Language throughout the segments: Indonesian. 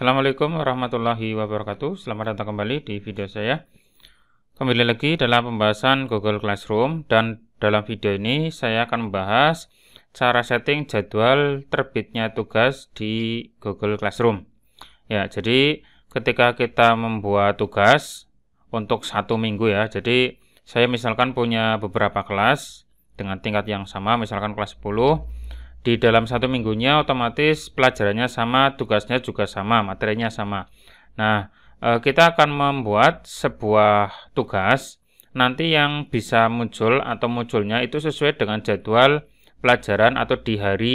Assalamualaikum warahmatullahi wabarakatuh Selamat datang kembali di video saya Kembali lagi dalam pembahasan Google Classroom Dan dalam video ini saya akan membahas Cara setting jadwal terbitnya tugas di Google Classroom Ya, jadi ketika kita membuat tugas Untuk satu minggu ya Jadi saya misalkan punya beberapa kelas Dengan tingkat yang sama Misalkan kelas 10 di dalam satu minggunya otomatis pelajarannya sama, tugasnya juga sama, materinya sama. Nah, eh, kita akan membuat sebuah tugas nanti yang bisa muncul atau munculnya itu sesuai dengan jadwal pelajaran atau di hari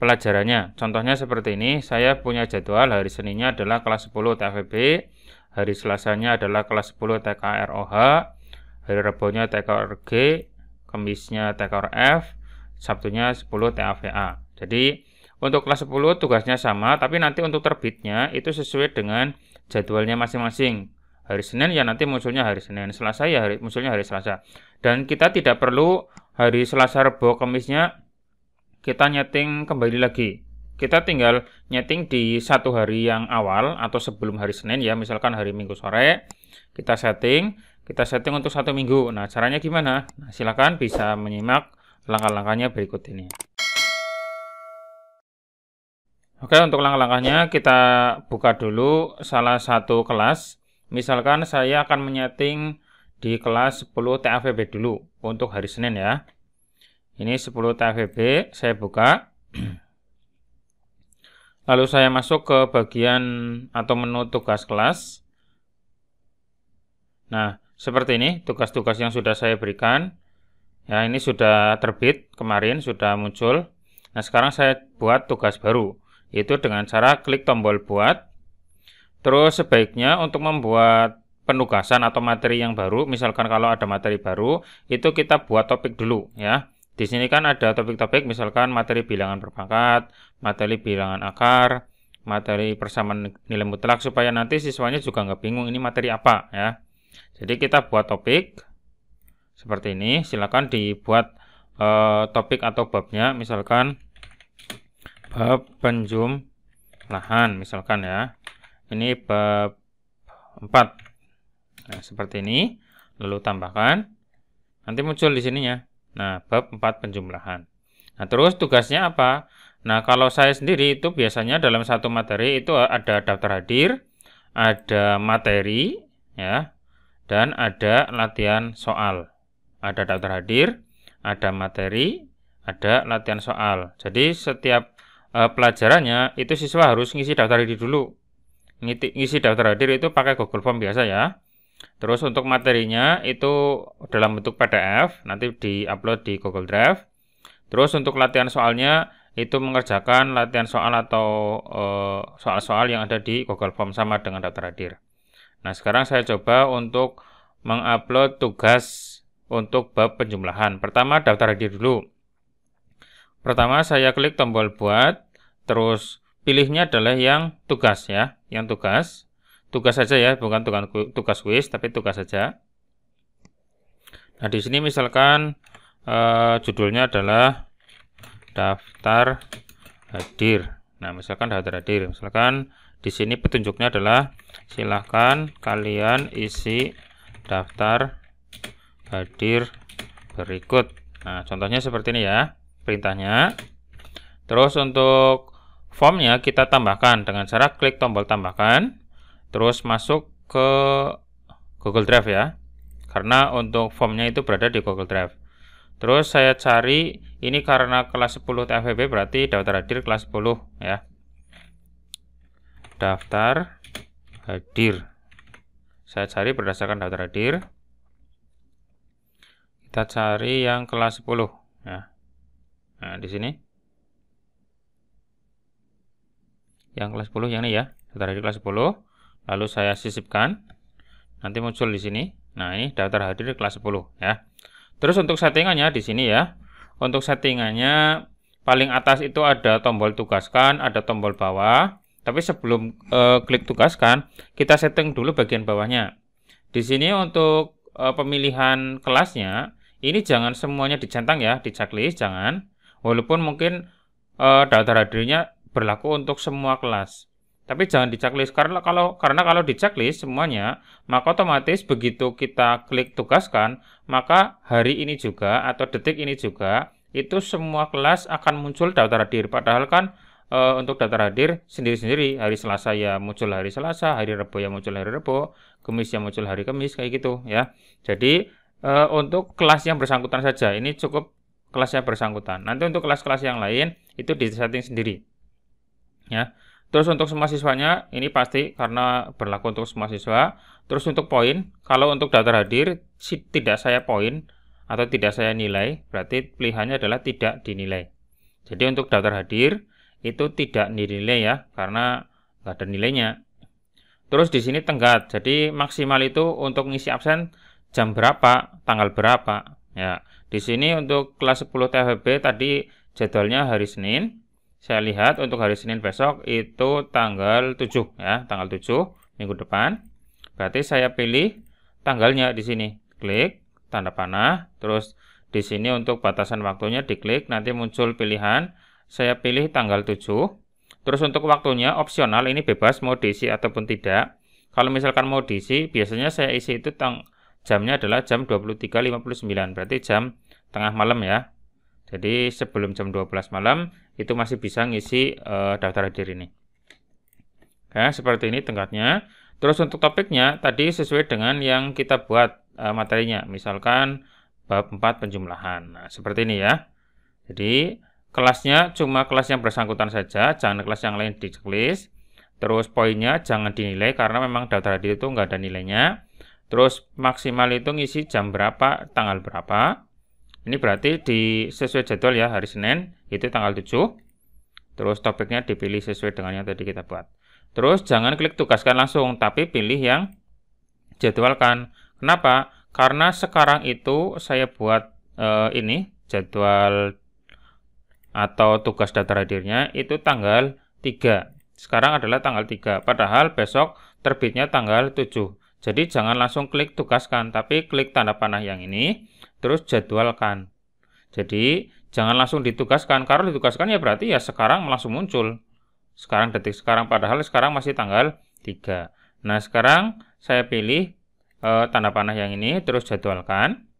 pelajarannya. Contohnya seperti ini, saya punya jadwal hari Seninnya adalah kelas 10 TFB, hari Selasanya adalah kelas 10 TKROH, hari Rabunya TKRG, Kemisnya TKRF, Sabtunya 10 TAVA. Jadi untuk kelas 10 tugasnya sama, tapi nanti untuk terbitnya itu sesuai dengan jadwalnya masing-masing. Hari Senin ya nanti munculnya hari Senin, Selasa ya hari, munculnya hari Selasa. Dan kita tidak perlu hari Selasa, Rebo, Kamisnya kita nyeting kembali lagi. Kita tinggal nyeting di satu hari yang awal atau sebelum hari Senin ya, misalkan hari Minggu sore kita setting, kita setting untuk satu minggu. Nah caranya gimana? Nah, silakan bisa menyimak langkah-langkahnya berikut ini. Oke, untuk langkah-langkahnya kita buka dulu salah satu kelas. Misalkan saya akan menyeting di kelas 10 TAVB dulu untuk hari Senin ya. Ini 10 TAVB saya buka. Lalu saya masuk ke bagian atau menu tugas kelas. Nah, seperti ini tugas-tugas yang sudah saya berikan. Ya, ini sudah terbit kemarin sudah muncul. Nah, sekarang saya buat tugas baru Itu dengan cara klik tombol buat. Terus sebaiknya untuk membuat penugasan atau materi yang baru, misalkan kalau ada materi baru, itu kita buat topik dulu ya. Di sini kan ada topik-topik misalkan materi bilangan berpangkat, materi bilangan akar, materi persamaan nilai mutlak supaya nanti siswanya juga nggak bingung ini materi apa ya. Jadi kita buat topik seperti ini silakan dibuat eh, topik atau babnya misalkan bab penjum lahan misalkan ya ini bab 4 nah, seperti ini lalu tambahkan nanti muncul di sininya nah bab 4 penjumlahan nah terus tugasnya apa nah kalau saya sendiri itu biasanya dalam satu materi itu ada daftar hadir ada materi ya dan ada latihan soal ada daftar hadir, ada materi, ada latihan soal. Jadi setiap uh, pelajarannya itu siswa harus ngisi daftar hadir dulu. Ngisi, ngisi daftar hadir itu pakai Google Form biasa ya. Terus untuk materinya itu dalam bentuk PDF, nanti di-upload di Google Drive. Terus untuk latihan soalnya itu mengerjakan latihan soal atau eh, soal-soal uh, soal -soal yang ada di Google Form sama dengan daftar hadir. Nah, sekarang saya coba untuk mengupload tugas untuk bab penjumlahan. Pertama, daftar hadir dulu. Pertama, saya klik tombol buat, terus pilihnya adalah yang tugas ya, yang tugas. Tugas saja ya, bukan tugas, tugas tapi tugas saja. Nah, di sini misalkan eh, judulnya adalah daftar hadir. Nah, misalkan daftar hadir, misalkan di sini petunjuknya adalah silahkan kalian isi daftar hadir berikut. Nah, contohnya seperti ini ya, perintahnya. Terus untuk formnya kita tambahkan dengan cara klik tombol tambahkan, terus masuk ke Google Drive ya, karena untuk formnya itu berada di Google Drive. Terus saya cari, ini karena kelas 10 TFB berarti daftar hadir kelas 10 ya. Daftar hadir. Saya cari berdasarkan daftar hadir kita cari yang kelas 10 ya. nah di sini yang kelas 10 yang ini ya kita di kelas 10 lalu saya sisipkan nanti muncul di sini nah ini daftar hadir di kelas 10 ya terus untuk settingannya di sini ya untuk settingannya paling atas itu ada tombol tugaskan ada tombol bawah tapi sebelum e, klik tugaskan kita setting dulu bagian bawahnya di sini untuk e, pemilihan kelasnya ini jangan semuanya dicentang ya di checklist, jangan. Walaupun mungkin uh, daftar hadirnya berlaku untuk semua kelas. Tapi jangan di checklist karena kalau karena kalau di checklist semuanya, maka otomatis begitu kita klik tugaskan, maka hari ini juga atau detik ini juga itu semua kelas akan muncul daftar hadir. Padahal kan e, untuk daftar hadir sendiri-sendiri, hari Selasa ya muncul hari Selasa, hari Rebo ya muncul hari Rebo, Kamis ya muncul hari Kamis kayak gitu ya. Jadi uh, untuk kelas yang bersangkutan saja. Ini cukup kelas yang bersangkutan. Nanti untuk kelas-kelas yang lain itu disetting sendiri. Ya. Terus untuk semua siswanya ini pasti karena berlaku untuk semua siswa. Terus untuk poin, kalau untuk daftar hadir tidak saya poin atau tidak saya nilai, berarti pilihannya adalah tidak dinilai. Jadi untuk daftar hadir itu tidak dinilai ya karena nggak ada nilainya. Terus di sini tenggat. Jadi maksimal itu untuk ngisi absen jam berapa, tanggal berapa. Ya, di sini untuk kelas 10 THB tadi jadwalnya hari Senin. Saya lihat untuk hari Senin besok itu tanggal 7 ya, tanggal 7 minggu depan. Berarti saya pilih tanggalnya di sini. Klik tanda panah, terus di sini untuk batasan waktunya diklik, nanti muncul pilihan. Saya pilih tanggal 7. Terus untuk waktunya opsional, ini bebas mau diisi ataupun tidak. Kalau misalkan mau diisi, biasanya saya isi itu tang jamnya adalah jam 23.59 berarti jam tengah malam ya jadi sebelum jam 12 malam itu masih bisa ngisi uh, daftar hadir ini Oke, seperti ini tenggatnya terus untuk topiknya tadi sesuai dengan yang kita buat uh, materinya misalkan bab 4 penjumlahan nah, seperti ini ya jadi kelasnya cuma kelas yang bersangkutan saja jangan kelas yang lain di checklist terus poinnya jangan dinilai karena memang daftar hadir itu nggak ada nilainya Terus maksimal itu ngisi jam berapa, tanggal berapa. Ini berarti di sesuai jadwal ya hari Senin itu tanggal 7. Terus topiknya dipilih sesuai dengan yang tadi kita buat. Terus jangan klik tugaskan langsung tapi pilih yang jadwalkan. Kenapa? Karena sekarang itu saya buat eh, ini jadwal atau tugas data hadirnya itu tanggal 3. Sekarang adalah tanggal 3, padahal besok terbitnya tanggal 7. Jadi jangan langsung klik tugaskan, tapi klik tanda panah yang ini, terus jadwalkan. Jadi jangan langsung ditugaskan, karena ditugaskan ya berarti ya sekarang langsung muncul. Sekarang detik sekarang, padahal sekarang masih tanggal 3. Nah sekarang saya pilih e, tanda panah yang ini, terus jadwalkan.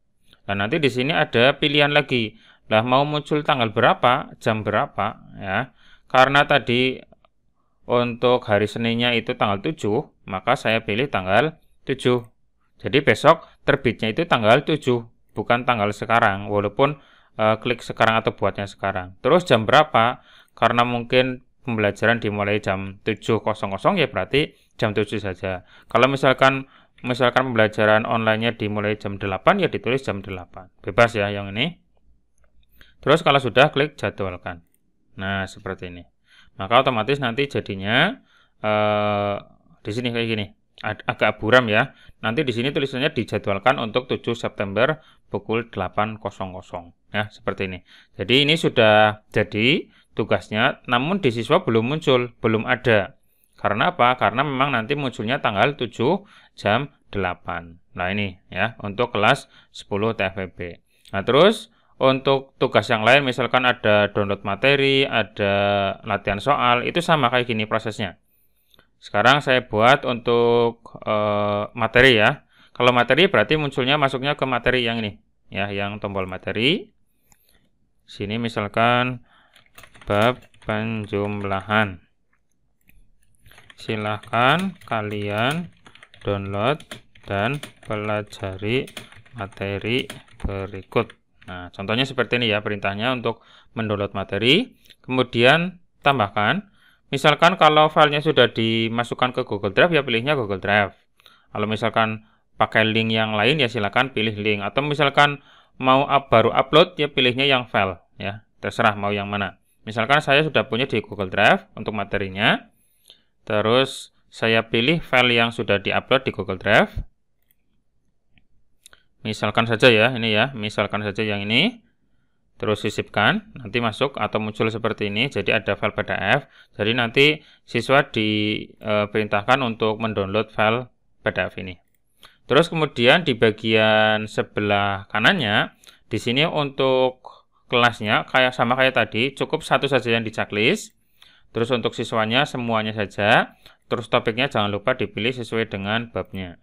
Dan nanti di sini ada pilihan lagi. Lah mau muncul tanggal berapa, jam berapa ya. Karena tadi untuk hari Seninnya itu tanggal 7, maka saya pilih tanggal 7. Jadi besok terbitnya itu tanggal 7, bukan tanggal sekarang, walaupun e, klik sekarang atau buatnya sekarang. Terus jam berapa? Karena mungkin pembelajaran dimulai jam 7.00 ya berarti jam 7 saja. Kalau misalkan misalkan pembelajaran online-nya dimulai jam 8 ya ditulis jam 8. Bebas ya yang ini. Terus kalau sudah klik jadwalkan. Nah, seperti ini. Maka otomatis nanti jadinya e, di sini kayak gini agak buram ya. Nanti di sini tulisannya dijadwalkan untuk 7 September pukul 8.00 ya seperti ini. Jadi ini sudah jadi tugasnya namun di siswa belum muncul, belum ada. Karena apa? Karena memang nanti munculnya tanggal 7 jam 8. Nah ini ya untuk kelas 10 TFB. Nah terus untuk tugas yang lain misalkan ada download materi, ada latihan soal, itu sama kayak gini prosesnya. Sekarang saya buat untuk uh, materi ya. Kalau materi berarti munculnya masuknya ke materi yang ini. Ya, yang tombol materi. Sini misalkan bab penjumlahan. Silahkan kalian download dan pelajari materi berikut. Nah, contohnya seperti ini ya perintahnya untuk mendownload materi, kemudian tambahkan Misalkan kalau filenya sudah dimasukkan ke Google Drive, ya pilihnya Google Drive. Kalau misalkan pakai link yang lain, ya silakan pilih link. Atau misalkan mau up, baru upload, ya pilihnya yang file. Ya, terserah mau yang mana. Misalkan saya sudah punya di Google Drive untuk materinya. Terus saya pilih file yang sudah diupload di Google Drive. Misalkan saja ya, ini ya, misalkan saja yang ini terus sisipkan, nanti masuk atau muncul seperti ini. Jadi ada file PDF. Jadi nanti siswa diperintahkan e, untuk mendownload file PDF ini. Terus kemudian di bagian sebelah kanannya, di sini untuk kelasnya kayak sama kayak tadi, cukup satu saja yang di checklist. Terus untuk siswanya semuanya saja. Terus topiknya jangan lupa dipilih sesuai dengan babnya.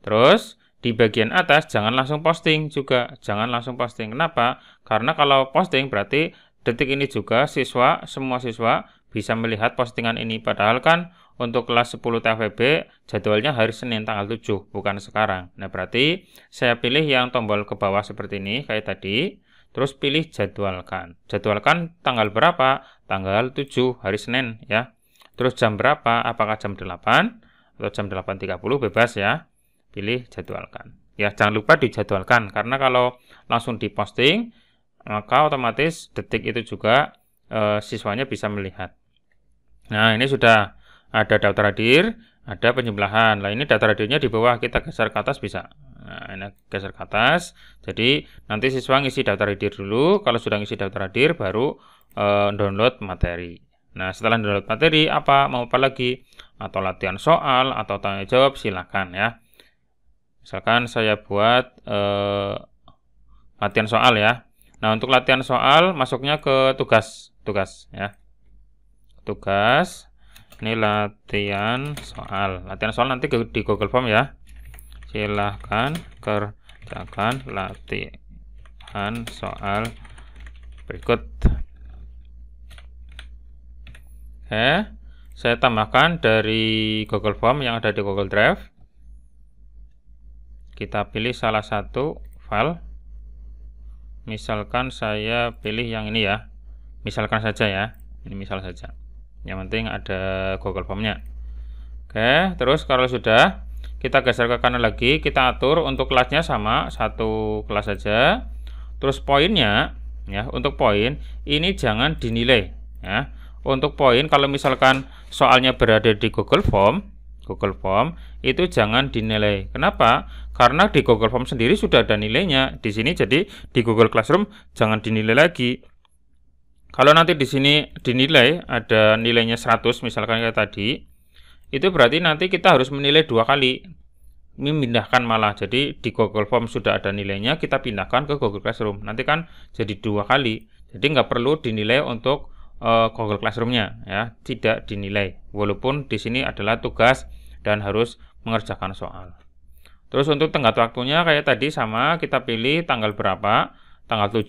Terus di bagian atas jangan langsung posting juga, jangan langsung posting. Kenapa? Karena kalau posting berarti detik ini juga siswa, semua siswa bisa melihat postingan ini. Padahal kan untuk kelas 10 TVB jadwalnya hari Senin tanggal 7, bukan sekarang. Nah berarti saya pilih yang tombol ke bawah seperti ini, kayak tadi. Terus pilih jadwalkan. Jadwalkan tanggal berapa? Tanggal 7, hari Senin ya. Terus jam berapa? Apakah jam 8 atau jam 8.30 bebas ya pilih jadwalkan. Ya, jangan lupa dijadwalkan karena kalau langsung diposting maka otomatis detik itu juga e, siswanya bisa melihat. Nah, ini sudah ada daftar hadir, ada penjumlahan. Nah, ini daftar hadirnya di bawah kita geser ke atas bisa. Nah, ini geser ke atas. Jadi, nanti siswa ngisi daftar hadir dulu. Kalau sudah ngisi daftar hadir baru e, download materi. Nah, setelah download materi, apa mau apa lagi? Atau latihan soal, atau tanya jawab, silakan ya. Misalkan saya buat eh, latihan soal ya. Nah, untuk latihan soal masuknya ke tugas, tugas ya. Tugas. Ini latihan soal. Latihan soal nanti di Google Form ya. Silahkan kerjakan latihan soal berikut. Oke, saya tambahkan dari Google Form yang ada di Google Drive kita pilih salah satu file misalkan saya pilih yang ini ya misalkan saja ya ini misal saja yang penting ada Google Form-nya. oke terus kalau sudah kita geser ke kanan lagi kita atur untuk kelasnya sama satu kelas saja terus poinnya ya untuk poin ini jangan dinilai ya untuk poin kalau misalkan soalnya berada di Google Form Google Form itu jangan dinilai. Kenapa? Karena di Google Form sendiri sudah ada nilainya. Di sini jadi di Google Classroom jangan dinilai lagi. Kalau nanti di sini dinilai ada nilainya 100 misalkan kayak tadi, itu berarti nanti kita harus menilai dua kali. Memindahkan malah. Jadi di Google Form sudah ada nilainya, kita pindahkan ke Google Classroom. Nanti kan jadi dua kali. Jadi nggak perlu dinilai untuk eh, Google Classroomnya ya, tidak dinilai. Walaupun di sini adalah tugas dan harus mengerjakan soal. Terus untuk tenggat waktunya kayak tadi sama kita pilih tanggal berapa, tanggal 7.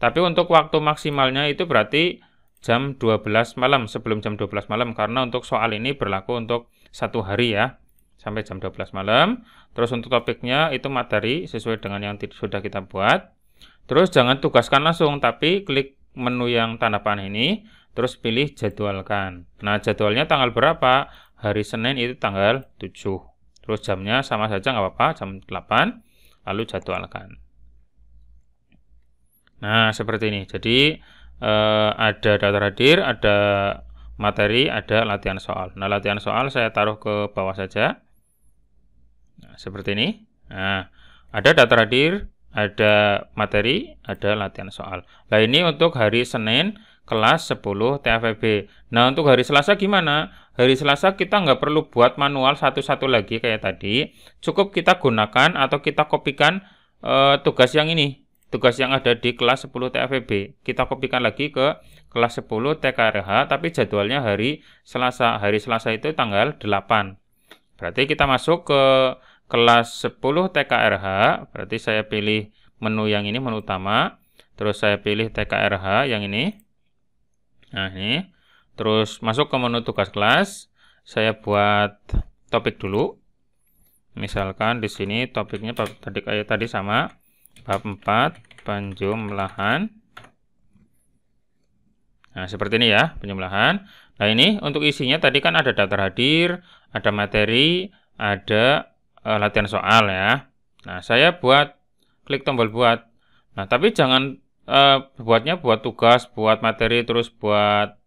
Tapi untuk waktu maksimalnya itu berarti jam 12 malam, sebelum jam 12 malam karena untuk soal ini berlaku untuk satu hari ya, sampai jam 12 malam. Terus untuk topiknya itu materi sesuai dengan yang sudah kita buat. Terus jangan tugaskan langsung tapi klik menu yang tanda panah ini terus pilih jadwalkan. Nah, jadwalnya tanggal berapa? hari Senin itu tanggal 7. Terus jamnya sama saja nggak apa-apa, jam 8. Lalu jadwalkan. Nah, seperti ini. Jadi, eh, ada data hadir, ada materi, ada latihan soal. Nah, latihan soal saya taruh ke bawah saja. Nah, seperti ini. Nah, ada data hadir, ada materi, ada latihan soal. Nah, ini untuk hari Senin kelas 10 TFEB. Nah, untuk hari Selasa gimana? Hari Selasa kita nggak perlu buat manual satu-satu lagi kayak tadi. Cukup kita gunakan atau kita kopikan e, tugas yang ini. Tugas yang ada di kelas 10 TFEB. Kita kopikan lagi ke kelas 10 TKRH, tapi jadwalnya hari Selasa. Hari Selasa itu tanggal 8. Berarti kita masuk ke kelas 10 TKRH. Berarti saya pilih menu yang ini, menu utama. Terus saya pilih TKRH yang ini Nah, ini. Terus masuk ke menu tugas kelas. Saya buat topik dulu. Misalkan di sini topiknya tadi kayak eh, tadi sama bab 4 penjumlahan. Nah, seperti ini ya, penjumlahan. Nah, ini untuk isinya tadi kan ada daftar hadir, ada materi, ada eh, latihan soal ya. Nah, saya buat klik tombol buat. Nah, tapi jangan uh, buatnya buat tugas, buat materi, terus buat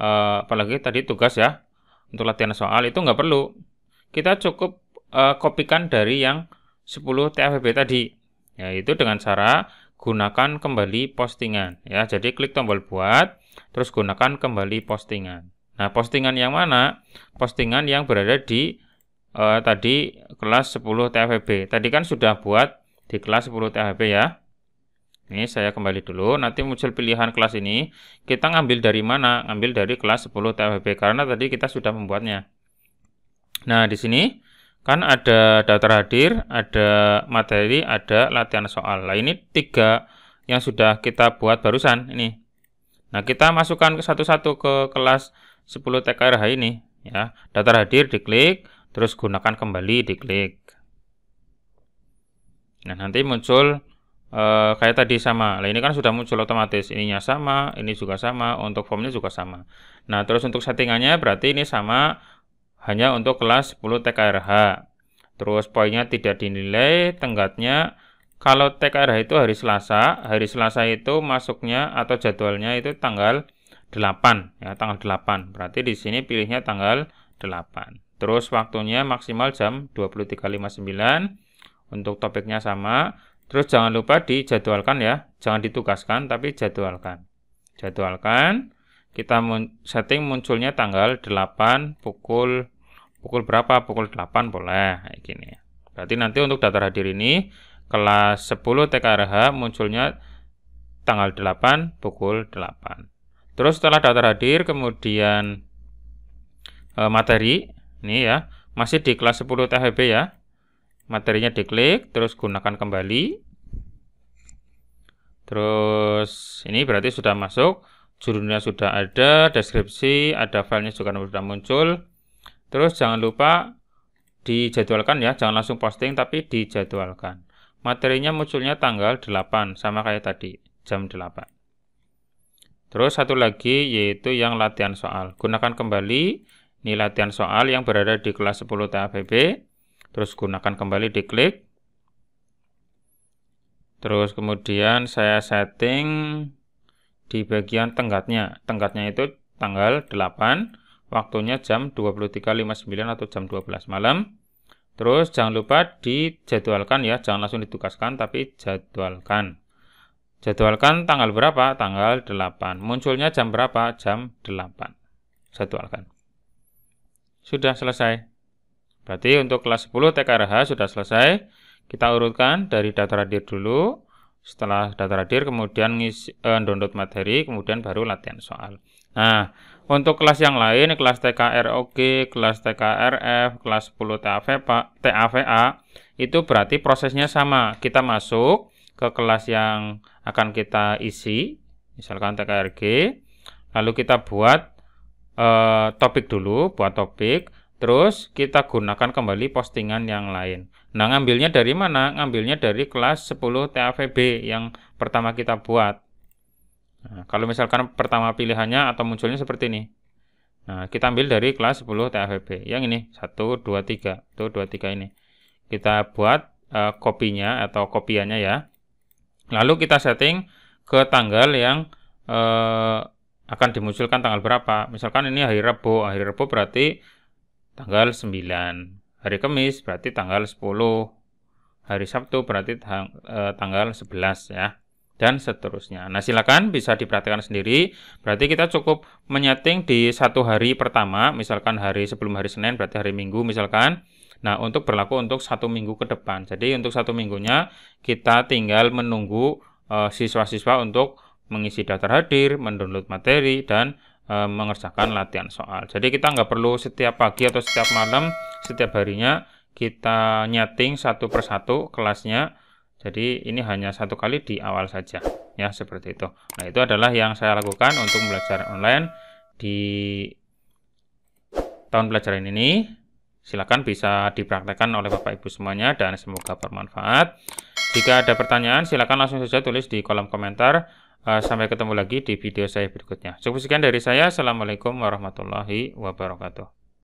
uh, apalagi tadi tugas ya untuk latihan soal itu nggak perlu. Kita cukup uh, kopikan dari yang 10 TFB tadi, yaitu dengan cara gunakan kembali postingan ya. Jadi klik tombol buat, terus gunakan kembali postingan. Nah, postingan yang mana? Postingan yang berada di uh, tadi kelas 10 TFB. Tadi kan sudah buat di kelas 10 TFB ya. Ini saya kembali dulu. Nanti muncul pilihan kelas ini. Kita ngambil dari mana? Ngambil dari kelas 10 TFB karena tadi kita sudah membuatnya. Nah, di sini kan ada daftar hadir, ada materi, ada latihan soal. Nah, ini tiga yang sudah kita buat barusan ini. Nah, kita masukkan satu-satu ke kelas 10 TKRH ini ya. Daftar hadir diklik, terus gunakan kembali diklik. Nah, nanti muncul Uh, kayak tadi sama. Nah, ini kan sudah muncul otomatis. Ininya sama, ini juga sama, untuk formnya juga sama. Nah, terus untuk settingannya berarti ini sama hanya untuk kelas 10 TKRH. Terus poinnya tidak dinilai, tenggatnya kalau TKRH itu hari Selasa, hari Selasa itu masuknya atau jadwalnya itu tanggal 8 ya, tanggal 8. Berarti di sini pilihnya tanggal 8. Terus waktunya maksimal jam 23.59. Untuk topiknya sama, Terus jangan lupa dijadwalkan ya, jangan ditugaskan tapi jadwalkan. Jadwalkan, kita setting munculnya tanggal 8 pukul pukul berapa? Pukul 8 boleh kayak gini ya. Berarti nanti untuk daftar hadir ini kelas 10 TKRH munculnya tanggal 8 pukul 8. Terus setelah daftar hadir kemudian e, materi ini ya, masih di kelas 10 THB ya materinya diklik, terus gunakan kembali. Terus ini berarti sudah masuk, judulnya sudah ada, deskripsi, ada filenya juga sudah muncul. Terus jangan lupa dijadwalkan ya, jangan langsung posting tapi dijadwalkan. Materinya munculnya tanggal 8, sama kayak tadi, jam 8. Terus satu lagi yaitu yang latihan soal. Gunakan kembali ini latihan soal yang berada di kelas 10 TAPB Terus gunakan kembali diklik. Terus kemudian saya setting di bagian tenggatnya. Tenggatnya itu tanggal 8, waktunya jam 23.59 atau jam 12 malam. Terus jangan lupa dijadwalkan ya, jangan langsung ditugaskan tapi jadwalkan. Jadwalkan tanggal berapa? Tanggal 8. Munculnya jam berapa? Jam 8. Jadwalkan. Sudah selesai. Berarti untuk kelas 10 TKRH sudah selesai. Kita urutkan dari data radir dulu. Setelah data radir kemudian ngisi, eh, download materi, kemudian baru latihan soal. Nah, untuk kelas yang lain, kelas TKROG, kelas TKRF, kelas 10 TAVA, TAVA, itu berarti prosesnya sama. Kita masuk ke kelas yang akan kita isi, misalkan TKRG, lalu kita buat eh, topik dulu, buat topik, Terus kita gunakan kembali postingan yang lain. Nah, ngambilnya dari mana? Ngambilnya dari kelas 10 TAVB yang pertama kita buat. Nah, kalau misalkan pertama pilihannya atau munculnya seperti ini. Nah, kita ambil dari kelas 10 TAVB. Yang ini, 1, 2, 3. Tuh, 2, 3 ini. Kita buat uh, kopinya atau kopiannya ya. Lalu kita setting ke tanggal yang uh, akan dimunculkan tanggal berapa. Misalkan ini hari Rabu. Hari Rabu berarti tanggal 9. Hari Kamis berarti tanggal 10. Hari Sabtu berarti tang eh, tanggal 11 ya. Dan seterusnya. Nah, silakan bisa diperhatikan sendiri. Berarti kita cukup menyeting di satu hari pertama, misalkan hari sebelum hari Senin, berarti hari Minggu misalkan. Nah, untuk berlaku untuk satu minggu ke depan. Jadi, untuk satu minggunya kita tinggal menunggu eh, siswa-siswa uh, untuk mengisi daftar hadir, mendownload materi, dan Eh, mengerjakan latihan soal. Jadi kita nggak perlu setiap pagi atau setiap malam, setiap harinya kita nyeting satu persatu kelasnya. Jadi ini hanya satu kali di awal saja, ya seperti itu. Nah itu adalah yang saya lakukan untuk belajar online di tahun pelajaran ini. Silakan bisa dipraktekkan oleh Bapak Ibu semuanya dan semoga bermanfaat. Jika ada pertanyaan, silakan langsung saja tulis di kolom komentar. Eh, sampai ketemu lagi di video saya berikutnya. Cukup sekian dari saya. Assalamualaikum warahmatullahi wabarakatuh.